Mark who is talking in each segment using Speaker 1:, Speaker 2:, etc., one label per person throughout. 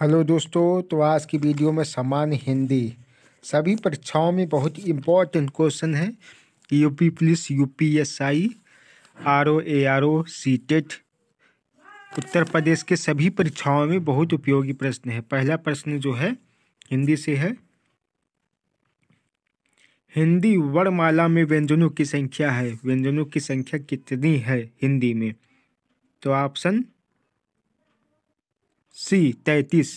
Speaker 1: hello दोस्तों तो आज की वीडियो में समान हिंदी सभी परीक्षाओं में बहुत इम्पोर्टेंट क्वेश्चन है UP police UPSI R O A R O C TET Uttar Pradesh के सभी परीक्षाओं में बहुत उपयोगी प्रश्न है पहला प्रश्न जो है हिंदी से है हिंदी वर्णमाला में व्यंजनों की संख्या है व्यंजनों की संख्या कितनी है हिंदी में तो ऑप्शन सी तैतीस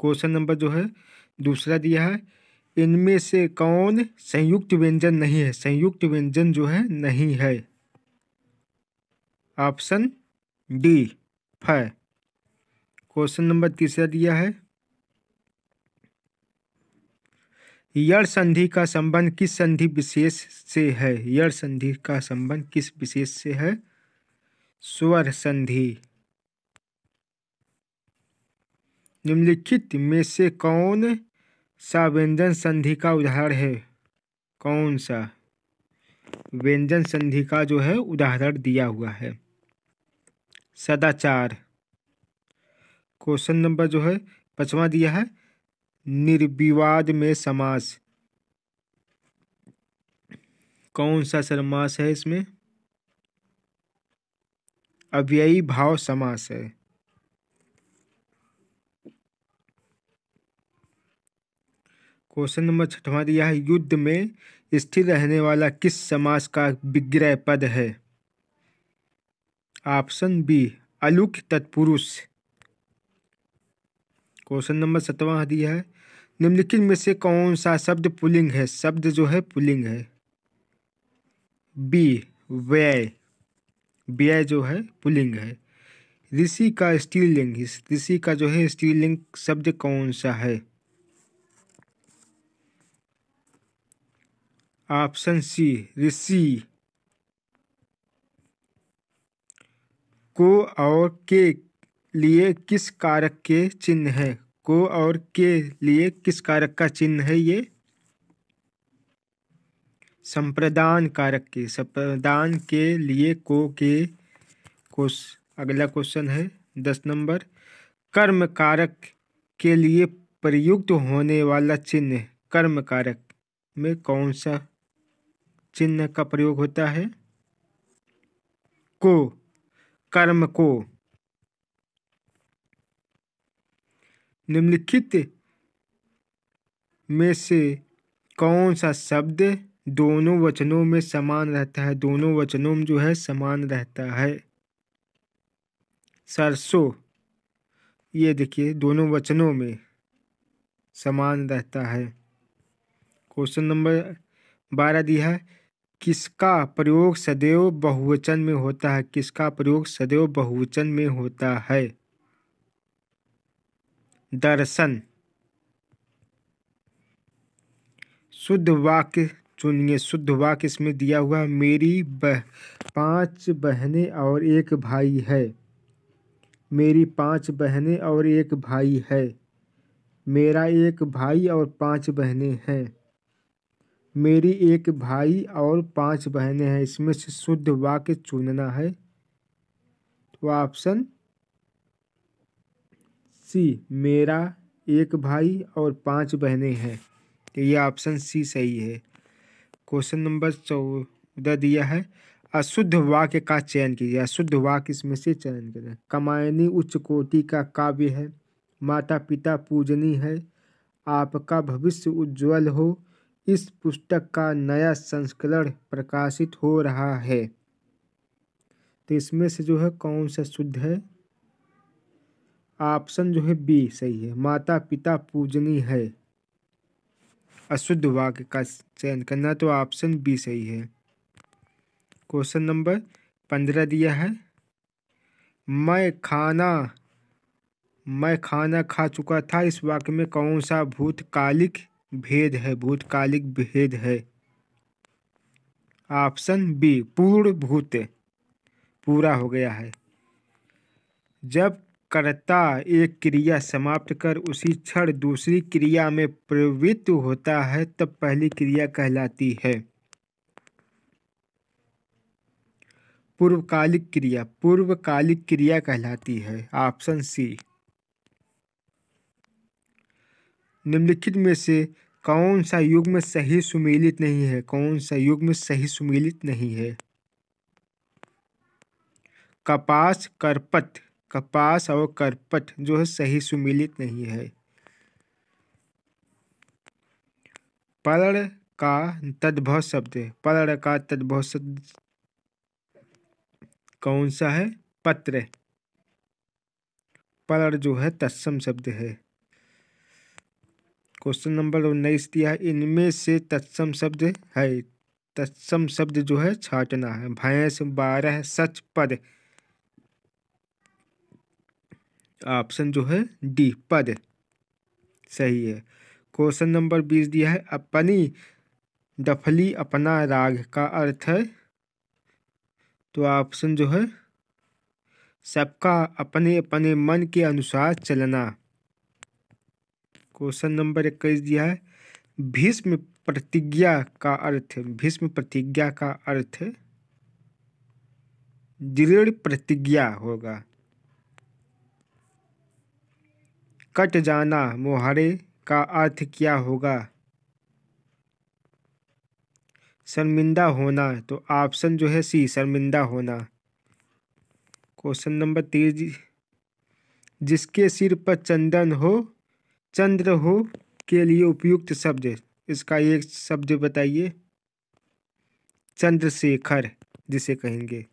Speaker 1: क्वेश्चन नंबर जो है दूसरा दिया है इनमें से कौन संयुक्त व्यंजन नहीं है संयुक्त व्यंजन जो है नहीं है ऑप्शन डी फ क्वेश्चन नंबर तीसरा दिया है यड़ संधि का संबंध किस संधि विशेष से है यड़ संधि का संबंध किस विशेष से है स्वर संधि निम्नलिखित में से कौन सा व्यंजन संधि का उदाहरण है कौन सा व्यंजन संधि का जो है उदाहरण दिया हुआ है सदाचार क्वेश्चन नंबर जो है पचवा दिया है निर्विवाद में समास कौन सा समास है इसमें अव्ययी भाव समास है क्वेश्चन नंबर छठवां दिया है युद्ध में स्थिर रहने वाला किस समाज का विग्रह पद है ऑप्शन बी अलुक तत्पुरुष क्वेश्चन नंबर सतवां दिया है निम्नलिखित में से कौन सा शब्द पुलिंग है शब्द जो है पुलिंग है बी व्यय व्यय जो है पुलिंग है ऋषि का स्त्रीलिंग ऋषि का जो है स्त्रीलिंग शब्द कौन सा है ऑप्शन सी ऋषि को और के लिए किस कारक के चिन्ह है को और के लिए किस कारक का चिन्ह है ये संप्रदान कारक के संप्रदान के लिए को के कोश अगला क्वेश्चन है दस नंबर कर्म कारक के लिए प्रयुक्त होने वाला चिन्ह कर्म कारक में कौन सा चिन्ह का प्रयोग होता है को कर्म को निम्नलिखित में से कौन सा शब्द दोनों वचनों में समान रहता है दोनों वचनों में जो है समान रहता है सरसों ये देखिए दोनों वचनों में समान रहता है क्वेश्चन नंबर बारह दिया है किसका प्रयोग सदैव बहुवचन में होता है किसका प्रयोग सदैव बहुवचन में होता है दर्शन शुद्ध वाक्य चुनिए शुद्ध वाक्य इसमें दिया हुआ मेरी बह पांच बहनें और एक भाई है मेरी पांच बहने और एक भाई है मेरा एक भाई और पांच बहनें हैं मेरी एक भाई और पांच बहनें हैं इसमें से शुद्ध वाक्य चुनना है तो ऑप्शन सी मेरा एक भाई और पांच बहनें हैं तो ये ऑप्शन सी सही है क्वेश्चन नंबर चौदह दिया है अशुद्ध वाक्य का चयन कीजिए अशुद्ध वाक्य इसमें से चयन करें कमायनी उच्च कोटि का काव्य है माता पिता पूजनी है आपका भविष्य उज्जवल हो इस पुस्तक का नया संस्करण प्रकाशित हो रहा है तो इसमें से जो है कौन सा शुद्ध है ऑप्शन जो है बी सही है माता पिता पूजनी है अशुद्ध वाक्य का चयन करना तो ऑप्शन बी सही है क्वेश्चन नंबर पंद्रह दिया है मैं खाना मैं खाना खा चुका था इस वाक्य में कौन सा भूतकालिक भेद है भूतकालिक भेद है ऑप्शन बी पूर्ण भूत पूरा हो गया है जब कर्ता एक क्रिया समाप्त कर उसी क्षण दूसरी क्रिया में प्रवृत्त होता है तब पहली क्रिया कहलाती है पूर्वकालिक क्रिया पूर्वकालिक क्रिया कहलाती है ऑप्शन सी निम्नलिखित में से कौन सा युग्म सही सुमेलित नहीं है कौन सा युग्म सही सुमेलित नहीं है कपास करपत कपास और करपट जो है सही सुमेलित नहीं है पलड़ का तद्भव शब्द पलड़ का तद्भव शब्द कौन सा है पत्र पलड़ जो है तत्सम शब्द है क्वेश्चन नंबर उन्नीस दिया है इनमें से तत्सम शब्द है तत्सम शब्द जो है छाटना है भैंस बारह सच पद ऑप्शन जो है डी पद सही है क्वेश्चन नंबर बीस दिया है अपनी डफली अपना राग का अर्थ है तो ऑप्शन जो है सबका अपने अपने मन के अनुसार चलना क्वेश्चन नंबर इक्कीस दिया है भीष्म प्रतिज्ञा का अर्थ भीष्म प्रतिज्ञा का अर्थ दृढ़ प्रतिज्ञा होगा कट जाना मोहरे का अर्थ क्या होगा शर्मिंदा होना तो ऑप्शन जो है सी शर्मिंदा होना क्वेश्चन नंबर तीस जिसके सिर पर चंदन हो चंद्र हो के लिए उपयुक्त शब्द इसका एक शब्द बताइए चंद्रशेखर जिसे कहेंगे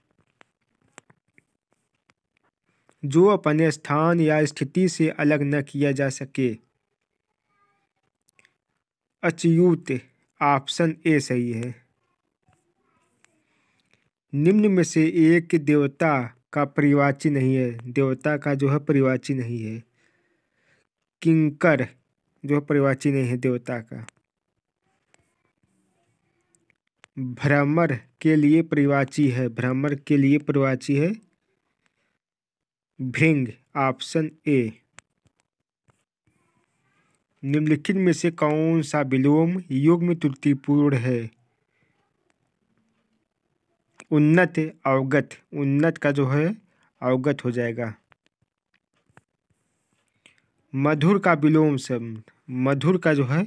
Speaker 1: जो अपने स्थान या स्थिति से अलग न किया जा सके अच्युत ऑप्शन ए सही है निम्न में से एक देवता का परिवाची नहीं है देवता का जो है परिवाची नहीं है किंकर जो परिवाची नहीं है देवता का भ्रमर के लिए परिवाची है भ्रमर के लिए परिवाची है भृंग ऑप्शन ए निम्नलिखित में से कौन सा विलोम युग में त्रुटिपूर्ण है उन्नत अवगत उन्नत का जो है अवगत हो जाएगा मधुर का विलोम शब्द मधुर का जो है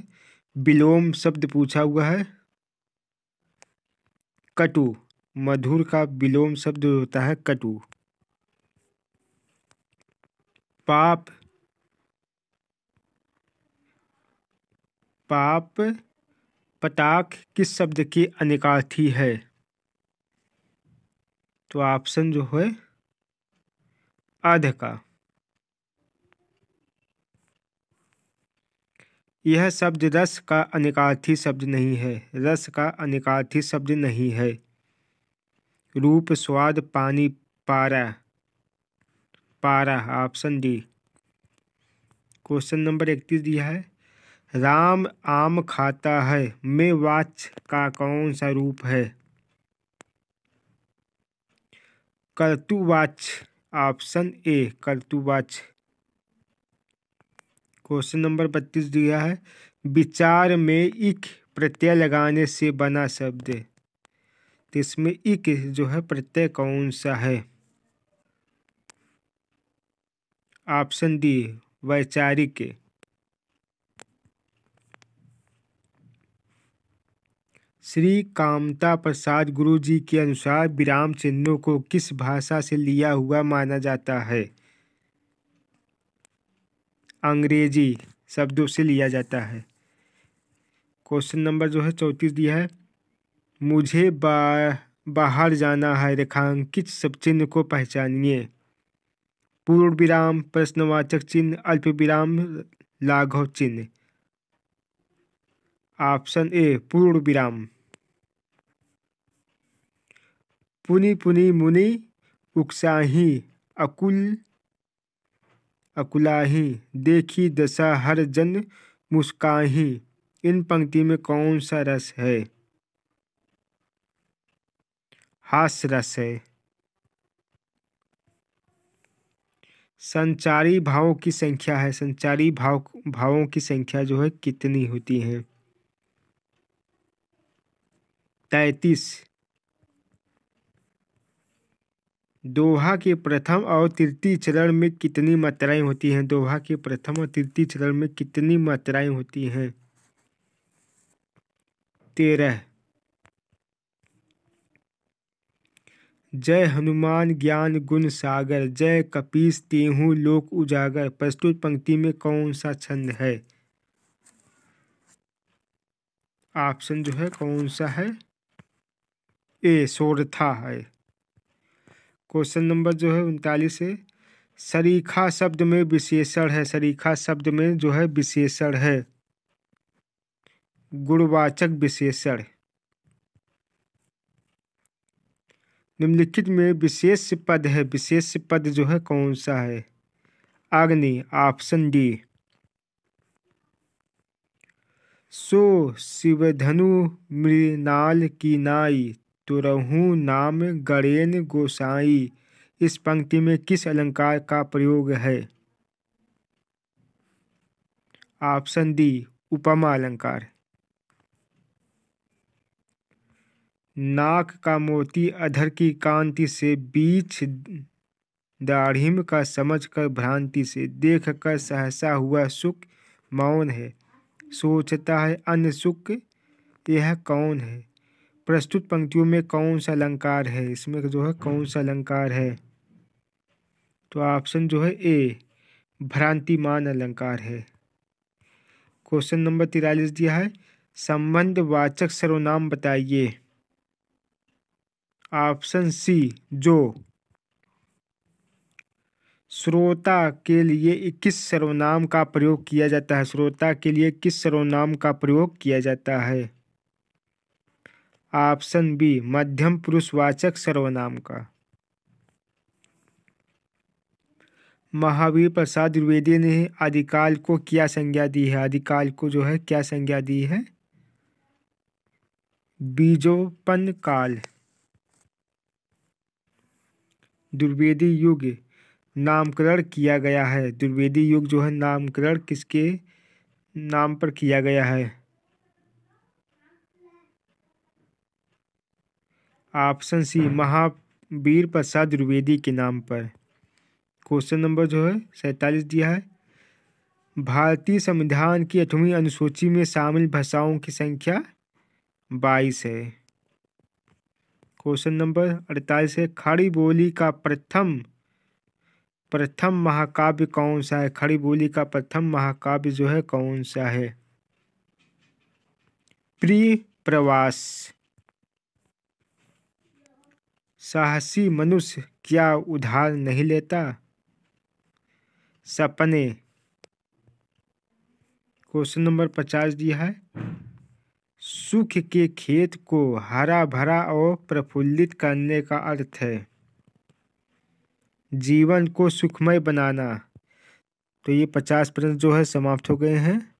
Speaker 1: विलोम शब्द पूछा हुआ है कटु मधुर का विलोम शब्द होता है कटु पाप पाप पटाख किस शब्द की अनिकार्थी है तो ऑप्शन जो है आध का यह शब्द रस का अनिकार्थी शब्द नहीं है रस का अनिकार्थी शब्द नहीं है रूप स्वाद पानी पारा पारा ऑप्शन डी क्वेश्चन नंबर इकतीस दिया है राम आम खाता है में वाच का कौन सा रूप है कर्तुवाच ऑप्शन ए कर्तुवाच क्वेश्चन नंबर बत्तीस दिया है विचार में इक प्रत्यय लगाने से बना शब्द तो इसमें इक जो है प्रत्यय कौन सा है ऑप्शन डी वैचारिक श्री कामता प्रसाद गुरु जी के अनुसार विराम चिन्हों को किस भाषा से लिया हुआ माना जाता है अंग्रेजी शब्दों से लिया जाता है क्वेश्चन नंबर जो है चौंतीस दिया है मुझे बा, बाहर जाना है रेखांकित शब्द चिन्ह को पहचानिए पूर्ण विराम प्रश्नवाचक चिन्ह अल्प विराम लाघव चिन्ह ऑप्शन ए पूर्ण विराम पुनि पुनि मुनि उकसाही अकुल अकुलाही देखी दशा हर जन मुस्काही इन पंक्ति में कौन सा रस है हास्य रस है संचारी भावों की संख्या है संचारी भाव भावों की संख्या जो है कितनी होती है तैतीस दोहा के प्रथम और तृतीय चरण में कितनी मात्राएं होती हैं दोहा के प्रथम और तृतीय चरण में कितनी मात्राएं होती हैं तेरह जय हनुमान ज्ञान गुण सागर जय कपीस तेहू लोक उजागर प्रस्तुत पंक्ति में कौन सा छंद है ऑप्शन जो है कौन सा है ए सोरथा है क्वेश्चन नंबर जो है उनतालीस है सरीखा शब्द में विशेषण है सरीखा शब्द में जो है विशेषण है गुणवाचक विशेषण निम्नलिखित में विशेष पद है विशेष पद जो है कौन सा है अग्नि ऑप्शन डी सो शिवधनु मृणाल की नाई तुरहु तो नाम गणेन गोसाई इस पंक्ति में किस अलंकार का प्रयोग है ऑप्शन डी उपमा अलंकार नाक का मोती अधर की कांति से बीच दाढ़िम का समझकर भ्रांति से देखकर सहसा हुआ सुख मौन है सोचता है अन्य सुख यह कौन है प्रस्तुत पंक्तियों में कौन सा अलंकार है इसमें जो है कौन सा अलंकार है तो ऑप्शन जो है ए भ्रांतिमान अलंकार है क्वेश्चन नंबर तिरालीस दिया है संबंधवाचक सर्वनाम बताइए ऑप्शन सी जो श्रोता के लिए किस सर्वनाम का प्रयोग किया जाता है श्रोता के लिए किस सर्वनाम का प्रयोग किया जाता है ऑप्शन बी मध्यम पुरुषवाचक सर्वनाम का महावीर प्रसाद द्विवेदी ने आदिकाल को क्या संज्ञा दी है आदिकाल को जो है क्या संज्ञा दी है बीजोपन काल द्विवेदी युग नामकरण किया गया है द्विवेदी युग जो है नामकरण किसके नाम पर किया गया है ऑप्शन सी महावीर प्रसाद द्विवेदी के नाम पर क्वेश्चन नंबर जो है सैतालीस दिया है भारतीय संविधान की अठवीं अनुसूची में शामिल भाषाओं की संख्या बाईस है क्वेश्चन नंबर अड़तालीस है खड़ी बोली का प्रथम प्रथम महाकाव्य कौन सा है खड़ी बोली का प्रथम महाकाव्य जो है कौन सा है प्री प्रवास साहसी मनुष्य क्या उधार नहीं लेता सपने क्वेश्चन नंबर पचास दिया है सुख के खेत को हरा भरा और प्रफुल्लित करने का अर्थ है जीवन को सुखमय बनाना तो ये पचास प्रश्न जो है समाप्त हो गए हैं